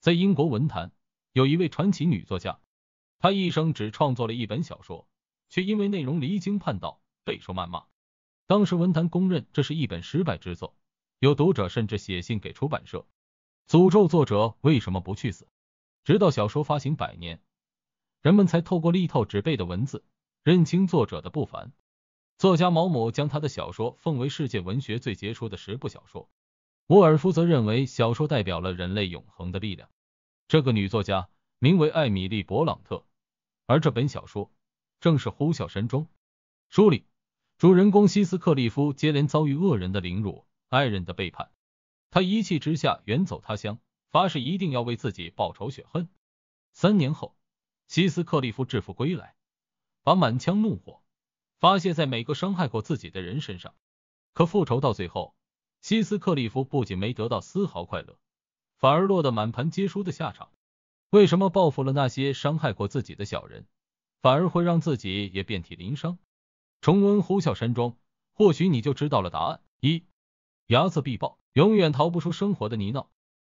在英国文坛，有一位传奇女作家，她一生只创作了一本小说，却因为内容离经叛道，备受谩骂。当时文坛公认这是一本失败之作，有读者甚至写信给出版社，诅咒作者为什么不去死。直到小说发行百年，人们才透过力透纸背的文字，认清作者的不凡。作家毛姆将他的小说奉为世界文学最杰出的十部小说。沃尔夫则认为，小说代表了人类永恒的力量。这个女作家名为艾米丽·勃朗特，而这本小说正是《呼啸山庄》。书里主人公希斯克利夫接连遭遇恶人的凌辱、爱人的背叛，他一气之下远走他乡，发誓一定要为自己报仇雪恨。三年后，希斯克利夫致富归来，把满腔怒火发泄在每个伤害过自己的人身上。可复仇到最后，西斯克利夫不仅没得到丝毫快乐，反而落得满盘皆输的下场。为什么报复了那些伤害过自己的小人，反而会让自己也遍体鳞伤？重温《呼啸山庄》，或许你就知道了答案。一，睚眦必报，永远逃不出生活的泥淖。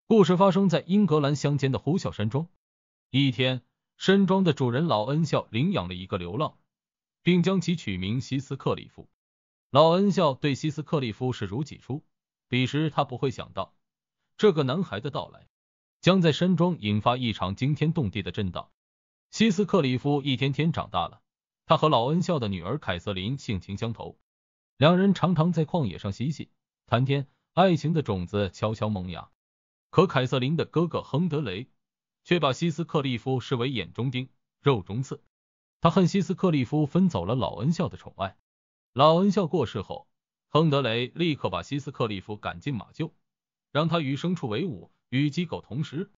故事发生在英格兰乡间的呼啸山庄。一天，山庄的主人老恩笑领养了一个流浪，并将其取名西斯克利夫。老恩笑对西斯克利夫视如己出。彼时，他不会想到，这个男孩的到来，将在山庄引发一场惊天动地的震荡。西斯克里夫一天天长大了，他和老恩笑的女儿凯瑟琳性情相投，两人常常在旷野上嬉戏谈天，爱情的种子悄悄萌芽。可凯瑟琳的哥哥亨德雷却把西斯克利夫视为眼中钉、肉中刺，他恨西斯克利夫分走了老恩笑的宠爱。老恩笑过世后，亨德雷立刻把西斯克利夫赶进马厩，让他与牲畜为伍，与鸡狗同食。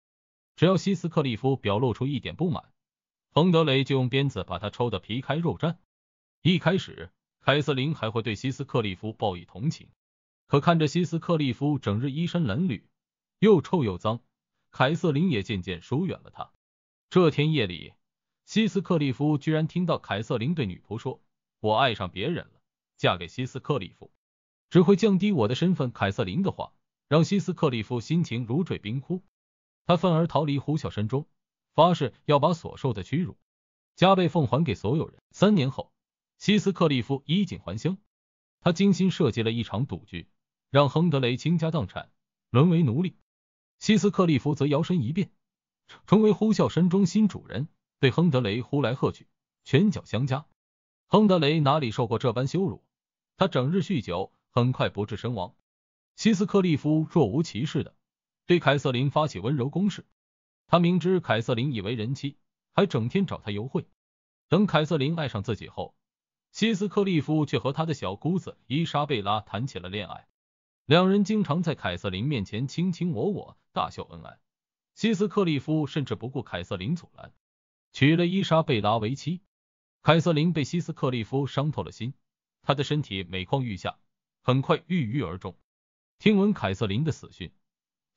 只要西斯克利夫表露出一点不满，亨德雷就用鞭子把他抽得皮开肉绽。一开始，凯瑟琳还会对西斯克利夫报以同情，可看着西斯克利夫整日衣衫褴褛，又臭又脏，凯瑟琳也渐渐疏远了他。这天夜里，西斯克利夫居然听到凯瑟琳对女仆说：“我爱上别人了，嫁给西斯克利夫。”只会降低我的身份。凯瑟琳的话让西斯克利夫心情如坠冰窟，他愤而逃离呼啸山庄，发誓要把所受的屈辱加倍奉还给所有人。三年后，西斯克利夫衣锦还乡，他精心设计了一场赌局，让亨德雷倾家荡产，沦为奴隶。西斯克利夫则摇身一变，成为呼啸山庄新主人，对亨德雷呼来喝去，拳脚相加。亨德雷哪里受过这般羞辱？他整日酗酒。很快不治身亡。西斯克利夫若无其事的对凯瑟琳发起温柔攻势，他明知凯瑟琳已为人妻，还整天找她幽会。等凯瑟琳爱上自己后，西斯克利夫却和他的小姑子伊莎贝拉谈起了恋爱，两人经常在凯瑟琳面前卿卿我我，大秀恩爱。西斯克利夫甚至不顾凯瑟琳阻拦，娶了伊莎贝拉为妻。凯瑟琳被西斯克利夫伤透了心，她的身体每况愈下。很快郁郁而终。听闻凯瑟琳的死讯，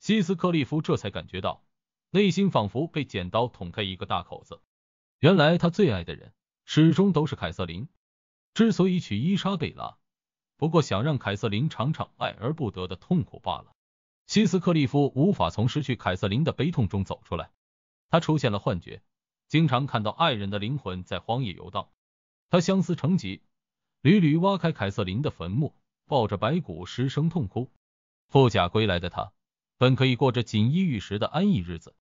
希斯克利夫这才感觉到内心仿佛被剪刀捅开一个大口子。原来他最爱的人始终都是凯瑟琳，之所以娶伊莎贝拉，不过想让凯瑟琳尝尝爱而不得的痛苦罢了。希斯克利夫无法从失去凯瑟琳的悲痛中走出来，他出现了幻觉，经常看到爱人的灵魂在荒野游荡。他相思成疾，屡屡挖开凯瑟琳的坟墓。抱着白骨失声痛哭，富甲归来的他，本可以过着锦衣玉食的安逸日子，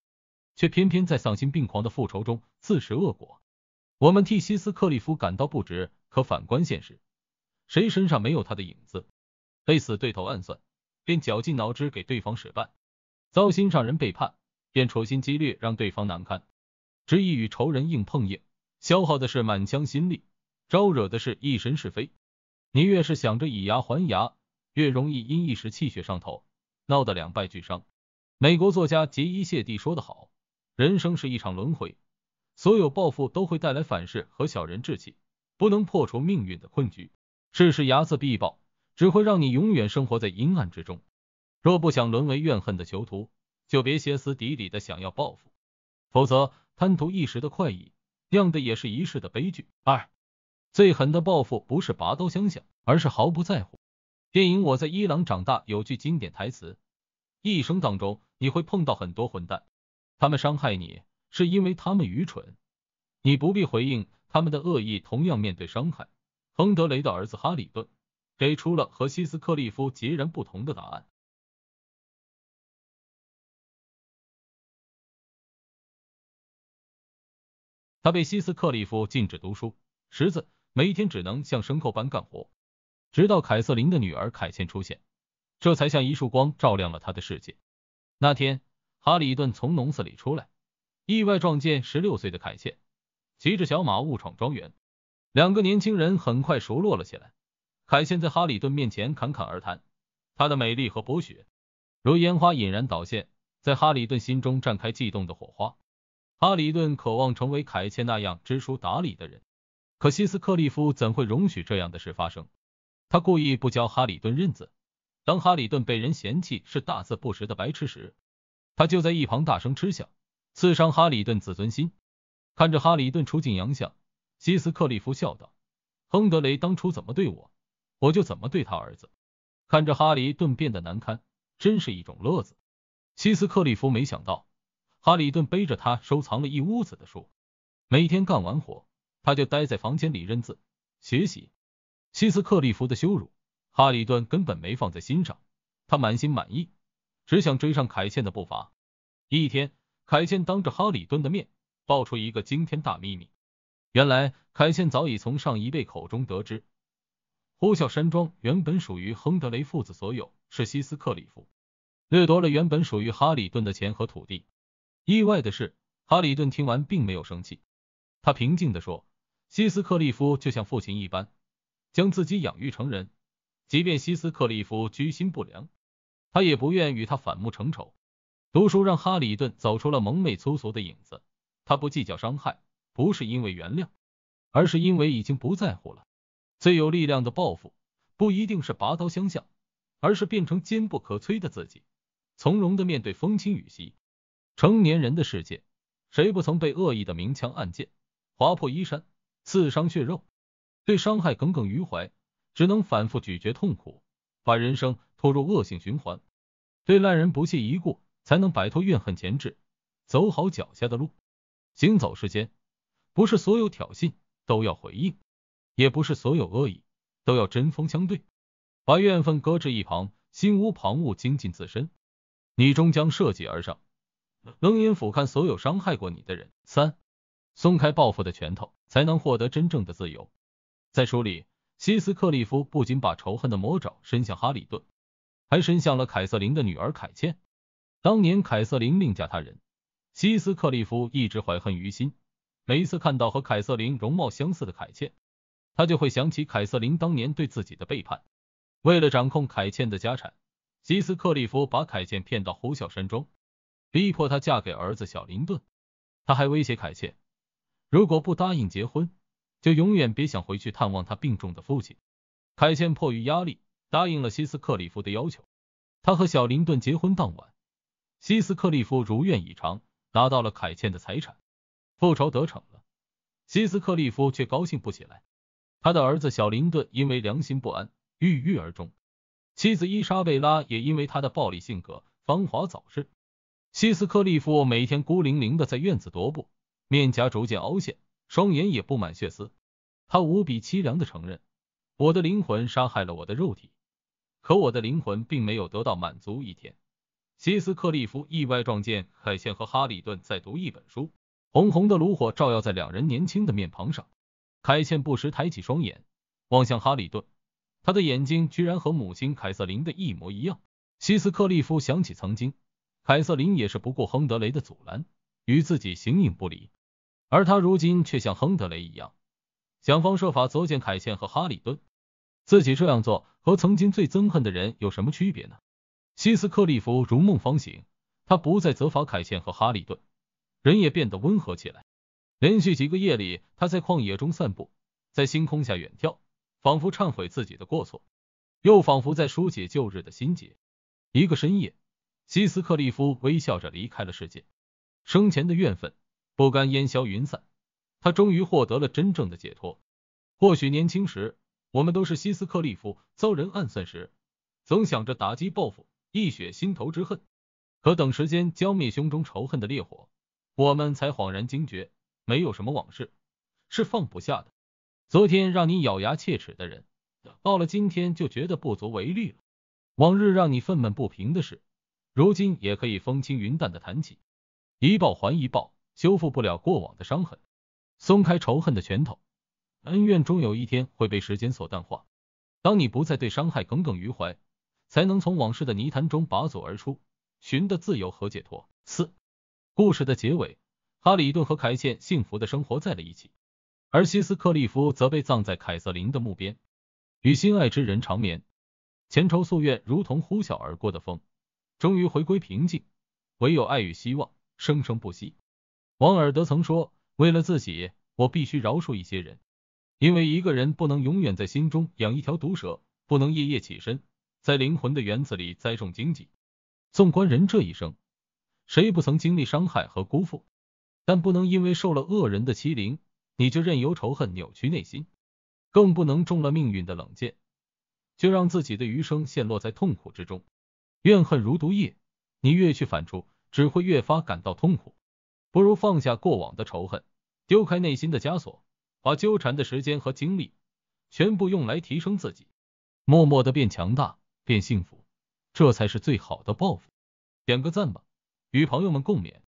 却偏偏在丧心病狂的复仇中自食恶果。我们替西斯克利夫感到不值，可反观现实，谁身上没有他的影子？被死对头暗算，便绞尽脑汁给对方使绊；遭心上人背叛，便处心积虑让对方难堪；执意与仇人硬碰硬，消耗的是满腔心力，招惹的是一身是非。你越是想着以牙还牙，越容易因一时气血上头，闹得两败俱伤。美国作家杰伊谢蒂说得好：“人生是一场轮回，所有报复都会带来反噬和小人志气，不能破除命运的困局。世事睚眦必报，只会让你永远生活在阴暗之中。若不想沦为怨恨的囚徒，就别歇斯底里的想要报复，否则贪图一时的快意，酿的也是一世的悲剧。”二最狠的报复不是拔刀相向，而是毫不在乎。电影《我在伊朗长大》有句经典台词：“一生当中你会碰到很多混蛋，他们伤害你是因为他们愚蠢，你不必回应他们的恶意，同样面对伤害。”亨德雷的儿子哈里顿给出了和希斯克利夫截然不同的答案。他被希斯克利夫禁止读书识字。每天只能像牲口般干活，直到凯瑟琳的女儿凯茜出现，这才像一束光照亮了他的世界。那天，哈里顿从农舍里出来，意外撞见十六岁的凯茜骑着小马误闯庄园，两个年轻人很快熟络了起来。凯茜在哈里顿面前侃侃而谈，她的美丽和博学，如烟花引燃导线，在哈里顿心中绽开悸动的火花。哈里顿渴望成为凯茜那样知书达理的人。可西斯克利夫怎会容许这样的事发生？他故意不教哈里顿认字，当哈里顿被人嫌弃是大字不识的白痴时，他就在一旁大声吃笑，刺伤哈里顿自尊心。看着哈里顿出尽洋相，西斯克利夫笑道：“亨德雷当初怎么对我，我就怎么对他儿子。”看着哈里顿变得难堪，真是一种乐子。西斯克利夫没想到，哈里顿背着他收藏了一屋子的书，每天干完活。他就待在房间里认字学习。西斯克利夫的羞辱，哈里顿根本没放在心上。他满心满意，只想追上凯茜的步伐。一天，凯茜当着哈里顿的面爆出一个惊天大秘密。原来，凯茜早已从上一辈口中得知，呼啸山庄原本属于亨德雷父子所有，是西斯克里夫掠夺了原本属于哈里顿的钱和土地。意外的是，哈里顿听完并没有生气，他平静的说。希斯克利夫就像父亲一般，将自己养育成人。即便希斯克利夫居心不良，他也不愿与他反目成仇。读书让哈里顿走出了蒙昧粗俗的影子。他不计较伤害，不是因为原谅，而是因为已经不在乎了。最有力量的报复，不一定是拔刀相向，而是变成坚不可摧的自己，从容的面对风轻雨细。成年人的世界，谁不曾被恶意的明枪暗箭划破衣衫？刺伤血肉，对伤害耿耿于怀，只能反复咀嚼痛苦，把人生拖入恶性循环。对烂人不屑一顾，才能摆脱怨恨前制，走好脚下的路。行走世间，不是所有挑衅都要回应，也不是所有恶意都要针锋相对。把怨愤搁置一旁，心无旁骛，精进自身，你终将涉己而上，冷眼俯瞰所有伤害过你的人。三，松开报复的拳头。才能获得真正的自由。在书里，西斯克利夫不仅把仇恨的魔爪伸向哈里顿，还伸向了凯瑟琳的女儿凯茜。当年凯瑟琳另嫁他人，西斯克利夫一直怀恨于心。每一次看到和凯瑟琳容貌相似的凯茜，他就会想起凯瑟琳当年对自己的背叛。为了掌控凯茜的家产，西斯克利夫把凯茜骗到呼啸山庄，逼迫她嫁给儿子小林顿。他还威胁凯茜。如果不答应结婚，就永远别想回去探望他病重的父亲。凯茜迫于压力答应了西斯克利夫的要求。他和小林顿结婚当晚，西斯克利夫如愿以偿拿到了凯茜的财产，复仇得逞了。西斯克利夫却高兴不起来。他的儿子小林顿因为良心不安郁郁而终，妻子伊莎贝拉也因为他的暴力性格芳华早逝。西斯克利夫每天孤零零的在院子踱步。面颊逐渐凹陷，双眼也布满血丝。他无比凄凉的承认：“我的灵魂杀害了我的肉体，可我的灵魂并没有得到满足。”一天，希斯克利夫意外撞见凯茜和哈里顿在读一本书，红红的炉火照耀在两人年轻的面庞上。凯茜不时抬起双眼望向哈里顿，他的眼睛居然和母亲凯瑟琳的一模一样。希斯克利夫想起曾经，凯瑟琳也是不顾亨德雷的阻拦，与自己形影不离。而他如今却像亨德雷一样，想方设法责见凯茜和哈里顿，自己这样做和曾经最憎恨的人有什么区别呢？希斯克利夫如梦方醒，他不再责罚凯茜和哈里顿，人也变得温和起来。连续几个夜里，他在旷野中散步，在星空下远眺，仿佛忏悔自己的过错，又仿佛在书写旧日的心结。一个深夜，希斯克利夫微笑着离开了世界，生前的怨愤。不甘烟消云散，他终于获得了真正的解脱。或许年轻时，我们都是希斯克利夫遭人暗算时，总想着打击报复，一雪心头之恨。可等时间浇灭胸中仇恨的烈火，我们才恍然惊觉，没有什么往事是放不下的。昨天让你咬牙切齿的人，到了今天就觉得不足为虑了；往日让你愤懑不平的事，如今也可以风轻云淡的谈起。一报还一报。修复不了过往的伤痕，松开仇恨的拳头，恩怨终有一天会被时间所淡化。当你不再对伤害耿耿于怀，才能从往事的泥潭中拔走而出，寻得自由和解脱。四，故事的结尾，哈里顿和凯茜幸福的生活在了一起，而西斯克利夫则被葬在凯瑟琳的墓边，与心爱之人长眠。前仇宿怨如同呼啸而过的风，终于回归平静。唯有爱与希望生生不息。王尔德曾说：“为了自己，我必须饶恕一些人，因为一个人不能永远在心中养一条毒蛇，不能夜夜起身，在灵魂的园子里栽种荆棘。”纵观人这一生，谁不曾经历伤害和辜负？但不能因为受了恶人的欺凌，你就任由仇恨扭曲内心，更不能中了命运的冷箭，就让自己的余生陷落在痛苦之中。怨恨如毒液，你越去反触，只会越发感到痛苦。不如放下过往的仇恨，丢开内心的枷锁，把纠缠的时间和精力全部用来提升自己，默默的变强大、变幸福，这才是最好的报复。点个赞吧，与朋友们共勉。